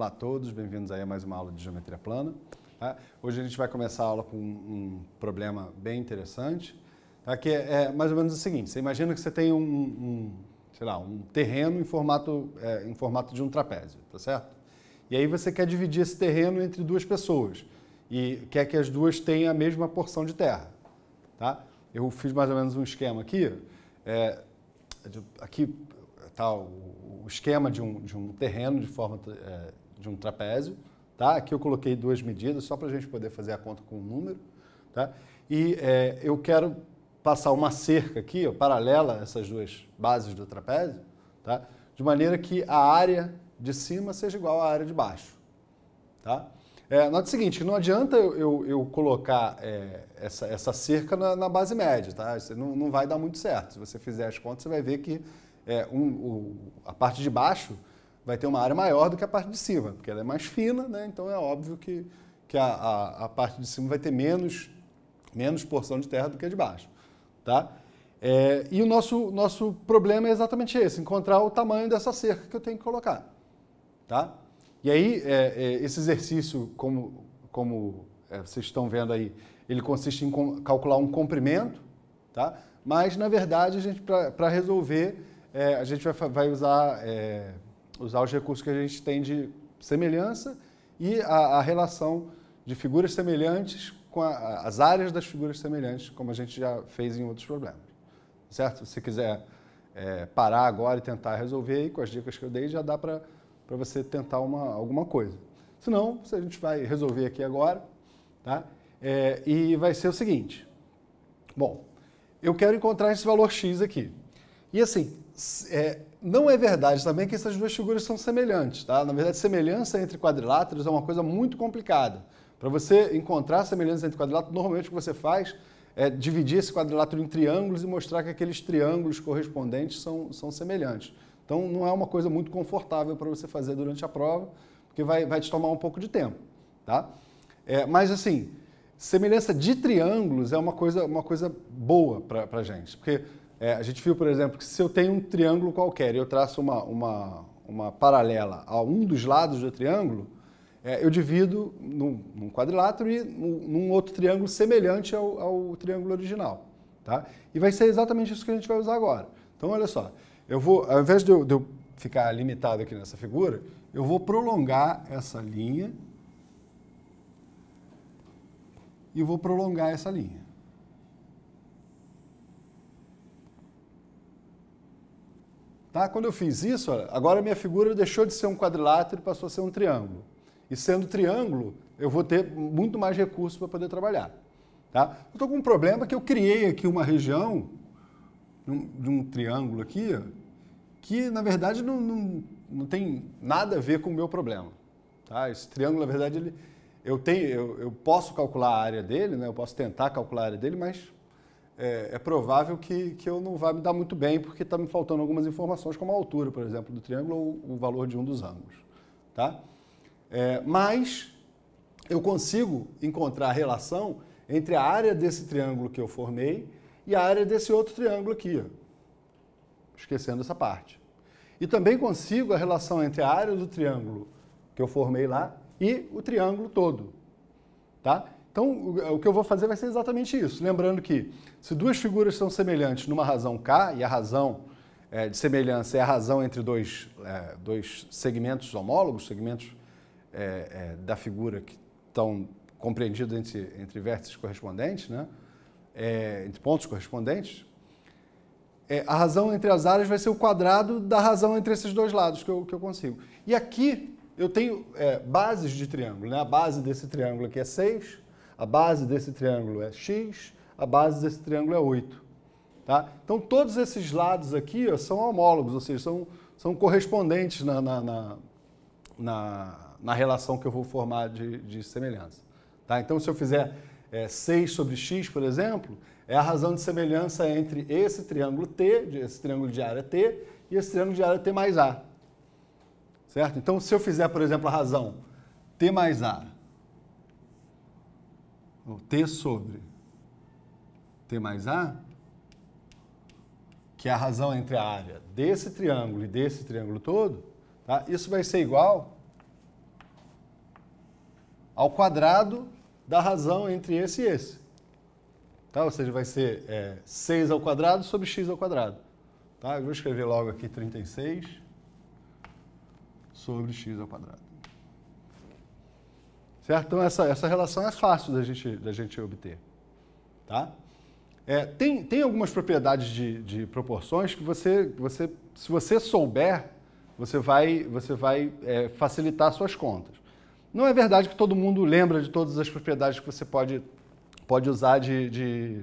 Olá a todos, bem-vindos aí a mais uma aula de Geometria Plana. Tá? Hoje a gente vai começar a aula com um, um problema bem interessante, tá? que é, é, mais ou menos o seguinte, você imagina que você tem um, um sei lá, um terreno em formato, é, em formato de um trapézio, tá certo? E aí você quer dividir esse terreno entre duas pessoas e quer que as duas tenham a mesma porção de terra, tá? Eu fiz mais ou menos um esquema aqui, é, aqui está o, o esquema de um, de um terreno de forma é, de um trapézio, tá? Aqui eu coloquei duas medidas só para a gente poder fazer a conta com o número, tá? E é, eu quero passar uma cerca aqui, ó, paralela essas duas bases do trapézio, tá? De maneira que a área de cima seja igual à área de baixo, tá? É, note o seguinte, não adianta eu, eu, eu colocar é, essa, essa cerca na, na, base média, tá? Isso não, não vai dar muito certo. Se você fizer as contas, você vai ver que é, um, o, a parte de baixo vai ter uma área maior do que a parte de cima, porque ela é mais fina, né? então é óbvio que, que a, a, a, parte de cima vai ter menos, menos porção de terra do que a de baixo. Tá? É, e o nosso, nosso problema é exatamente esse, encontrar o tamanho dessa cerca que eu tenho que colocar. Tá? E aí, é, é, esse exercício, como, como é, vocês estão vendo aí, ele consiste em calcular um comprimento, tá? mas, na verdade, a gente para resolver, é, a gente vai, vai usar é, usar os recursos que a gente tem de semelhança e a, a relação de figuras semelhantes com a, as áreas das figuras semelhantes, como a gente já fez em outros problemas. Certo? Se quiser é, parar agora e tentar resolver, aí, com as dicas que eu dei, já dá para você tentar uma, alguma coisa. Se não, a gente vai resolver aqui agora, tá? É, e vai ser o seguinte. Bom, eu quero encontrar esse valor x aqui. E assim, é, não é verdade também que essas duas figuras são semelhantes, tá? Na verdade, semelhança entre quadriláteros é uma coisa muito complicada. Para você encontrar semelhança entre quadriláteros, normalmente o que você faz é dividir esse quadrilátero em triângulos e mostrar que aqueles triângulos correspondentes são, são semelhantes. Então, não é uma coisa muito confortável para você fazer durante a prova, porque vai, vai te tomar um pouco de tempo, tá? É, mas, assim, semelhança de triângulos é uma coisa, uma coisa boa para a gente, porque é, a gente viu, por exemplo, que se eu tenho um triângulo qualquer e eu traço uma, uma, uma paralela a um dos lados do triângulo, é, eu divido num, num quadrilátero e num, num, outro triângulo semelhante ao, ao, triângulo original. Tá? E vai ser exatamente isso que a gente vai usar agora. Então, olha só, eu vou, ao invés de eu, de eu ficar limitado aqui nessa figura, eu vou prolongar essa linha e vou prolongar essa linha. Tá? Quando eu fiz isso, agora minha figura deixou de ser um quadrilátero e passou a ser um triângulo. E sendo triângulo, eu vou ter muito mais recursos para poder trabalhar. Tá? Eu estou com um problema que eu criei aqui uma região de um triângulo aqui que, na verdade, não, não, não tem nada a ver com o meu problema. Tá? Esse triângulo, na verdade, ele, eu, tenho, eu, eu posso calcular a área dele, né? eu posso tentar calcular a área dele, mas é, é, provável que, que eu não vá me dar muito bem, porque está me faltando algumas informações, como a altura, por exemplo, do triângulo ou o valor de um dos ângulos. Tá? É, mas eu consigo encontrar a relação entre a área desse triângulo que eu formei e a área desse outro triângulo aqui, ó. esquecendo essa parte. E também consigo a relação entre a área do triângulo que eu formei lá e o triângulo todo. Tá? Então, o que eu vou fazer vai ser exatamente isso. Lembrando que se duas figuras são semelhantes numa razão K, e a razão é, de semelhança é a razão entre dois, é, dois segmentos homólogos, segmentos é, é da figura que estão compreendidos entre, entre vértices correspondentes, né? É, entre pontos correspondentes, é, a razão entre as áreas vai ser o quadrado da razão entre esses dois lados que eu, que eu consigo. E aqui eu tenho bases de triângulo. Né? A base desse triângulo aqui é 6, a base desse triângulo é x, a base desse triângulo é 8. Tá? Então, todos esses lados aqui ó, são homólogos, ou seja, são, são correspondentes na, na, na, na relação que eu vou formar de, de semelhança. Tá? Então, se eu fizer é, 6 sobre x, por exemplo, é a razão de semelhança entre esse triângulo T, esse triângulo de área T, e esse triângulo de área T mais A. Certo? Então, se eu fizer, por exemplo, a razão T mais A o T sobre T mais A, que é a razão entre a área desse triângulo e desse triângulo todo, tá? isso vai ser igual ao quadrado da razão entre esse e esse. Tá? Ou seja, vai ser é, 6 ao quadrado sobre x ao quadrado. Tá? Eu vou escrever logo aqui 36 sobre x ao quadrado. Certo? Então, essa, essa relação é fácil da gente, da gente obter. Tá? É, tem, tem algumas propriedades de, de proporções que você, você, se você souber, você vai, você vai é, facilitar suas contas. Não é verdade que todo mundo lembra de todas as propriedades que você pode, pode usar de, de,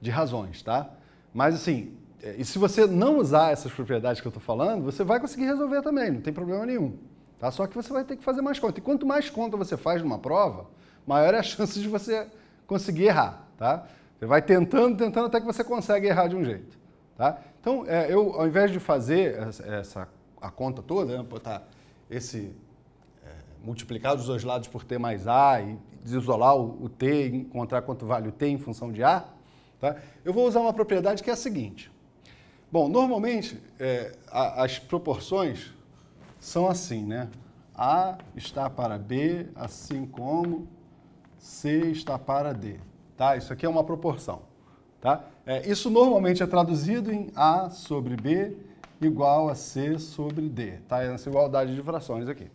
de razões, tá? Mas assim, é, e se você não usar essas propriedades que eu estou falando, você vai conseguir resolver também, não tem problema nenhum. Tá? Só que você vai ter que fazer mais conta. E quanto mais conta você faz numa prova, maior é a chance de você conseguir errar. Tá? Você vai tentando, tentando, até que você consegue errar de um jeito. Tá? Então, é, eu, ao invés de fazer essa, essa a conta toda, né, botar esse é, multiplicar os dois lados por t mais a e desisolar o, o t, encontrar quanto vale o t em função de a, tá? eu vou usar uma propriedade que é a seguinte. Bom, normalmente é, a, as proporções são assim, né? A está para B, assim como C está para D. Tá? Isso aqui é uma proporção. Tá? É, isso normalmente é traduzido em A sobre B igual a C sobre D. Tá? É essa igualdade de frações aqui.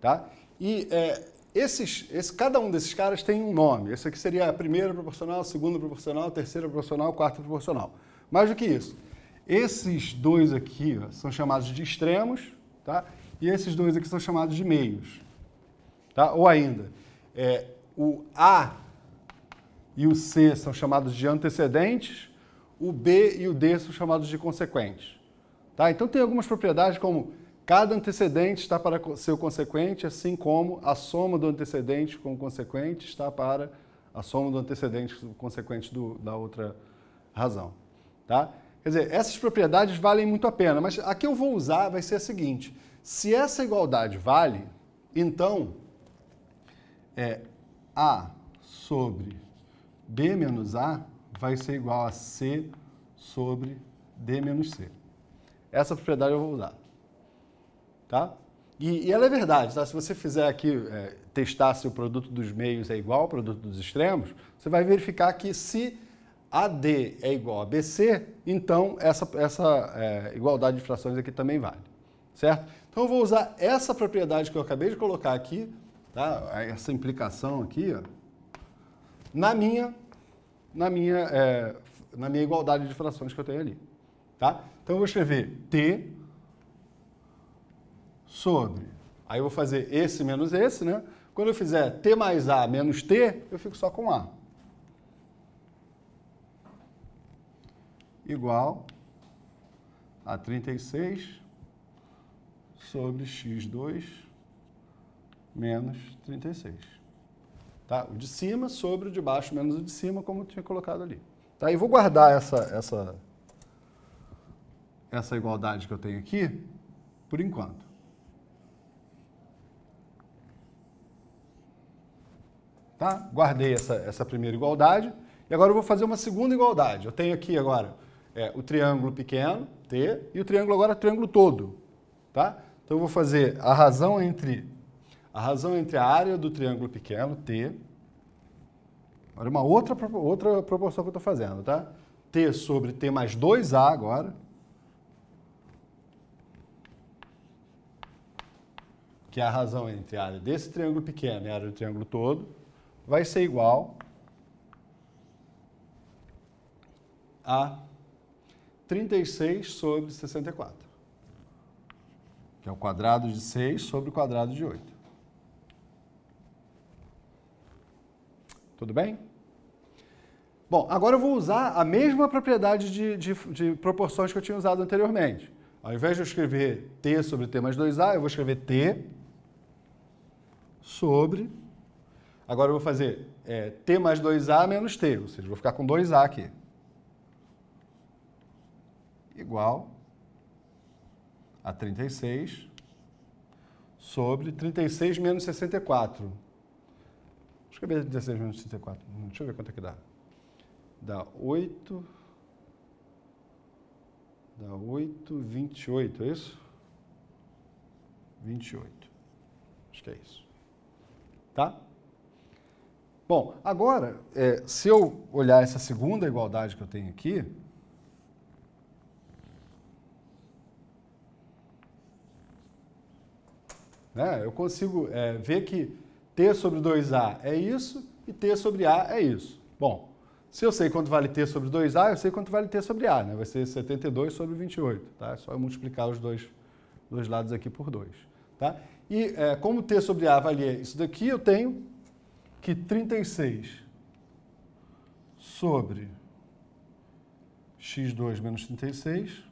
Tá? E é, esses, esse, cada um desses caras tem um nome. Esse aqui seria a primeira proporcional, a segunda proporcional, a terceira proporcional, a quarta proporcional. Mais do que isso, esses dois aqui ó, são chamados de extremos Tá? E esses dois aqui são chamados de meios. Tá? Ou ainda, é, o A e o C são chamados de antecedentes, o B e o D são chamados de consequentes. Tá? Então tem algumas propriedades como cada antecedente está para seu consequente, assim como a soma do antecedente com o consequente está para a soma do antecedente com consequente do, da outra razão. Tá? Quer dizer, essas propriedades valem muito a pena, mas a que eu vou usar vai ser a seguinte: se essa igualdade vale, então é A sobre B menos A vai ser igual a C sobre D menos C. Essa propriedade eu vou usar. Tá? E, e ela é verdade, tá? Se você fizer aqui, é, testar se o produto dos meios é igual ao produto dos extremos, você vai verificar que se AD é igual a BC, então essa, essa é, igualdade de frações aqui também vale, certo? Então eu vou usar essa propriedade que eu acabei de colocar aqui, tá? essa implicação aqui, ó, na minha, na, minha, é, na minha igualdade de frações que eu tenho ali. Tá? Então eu vou escrever T sobre, aí eu vou fazer esse menos esse, né? Quando eu fizer T mais A menos T, eu fico só com A. igual a 36 sobre x2 menos 36. Tá? O de cima sobre o de baixo menos o de cima, como eu tinha colocado ali. Tá? E vou guardar essa, essa, essa igualdade que eu tenho aqui por enquanto. Tá? Guardei essa, essa primeira igualdade. E agora eu vou fazer uma segunda igualdade. Eu tenho aqui agora é, o triângulo pequeno, T, e o triângulo agora o triângulo todo. Tá? Então eu vou fazer a razão entre a razão entre a área do triângulo pequeno, T, olha é uma outra, outra proporção que eu estou fazendo, tá? T sobre T mais 2A agora, que é a razão entre a área desse triângulo pequeno e a área do triângulo todo, vai ser igual a 36 sobre 64, que é o quadrado de 6 sobre o quadrado de 8. Tudo bem? Bom, agora eu vou usar a mesma propriedade de, de, de, proporções que eu tinha usado anteriormente. Ao invés de eu escrever t sobre t mais 2a, eu vou escrever t sobre... Agora eu vou fazer é, t mais 2a menos t, ou seja, eu vou ficar com 2a aqui igual a 36 sobre 36 menos 64. Acho que é 36 menos 64. Hum, deixa eu ver quanto é que dá. Dá 8. Dá 8, 28, é isso? 28. Acho que é isso. Tá? Bom, agora, é, se eu olhar essa segunda igualdade que eu tenho aqui, Né? Eu consigo é, ver que T sobre 2A é isso e T sobre A é isso. Bom, se eu sei quanto vale T sobre 2A, eu sei quanto vale T sobre A, né? vai ser 72 sobre 28. Tá? É só eu multiplicar os dois, dois lados aqui por 2. Tá? E é, como T sobre A valia isso daqui, eu tenho que 36 sobre x2 menos 36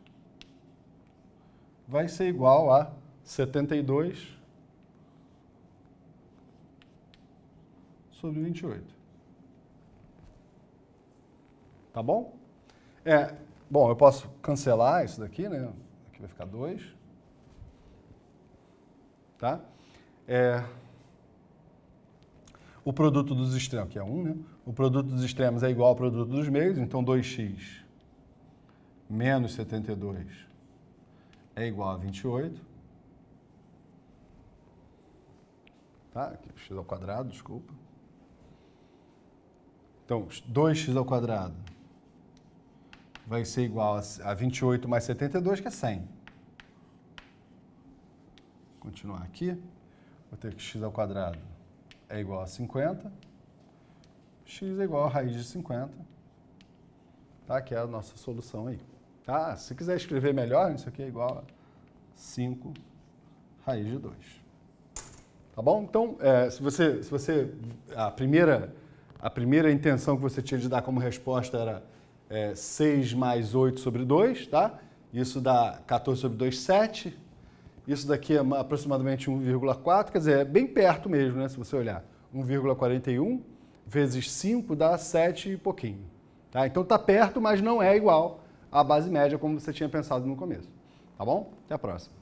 vai ser igual a 72 sobre 28. Tá bom? É, bom, eu posso cancelar isso daqui, né? Aqui vai ficar 2. Tá? É, o produto dos extremos, aqui é 1, um, né? O produto dos extremos é igual ao produto dos meios, então 2x menos 72 é igual a 28. Tá? Aqui, x ao quadrado, desculpa. Então, 2x ao quadrado vai ser igual a 28 mais 72, que é 100. Continuar aqui. Vou ter que x ao quadrado é igual a 50. x é igual a raiz de 50. Tá? Que é a nossa solução aí. Tá? Se quiser escrever melhor, isso aqui é igual a 5 raiz de 2. Tá bom? Então, é, se, você, se você... A primeira a primeira intenção que você tinha de dar como resposta era é, 6 mais 8 sobre 2, tá? Isso dá 14 sobre 2, 7. Isso daqui é aproximadamente 1,4, quer dizer, é bem perto mesmo, né? Se você olhar. 1,41 vezes 5 dá 7 e pouquinho. Tá? Então está perto, mas não é igual à base média como você tinha pensado no começo. Tá bom? Até a próxima.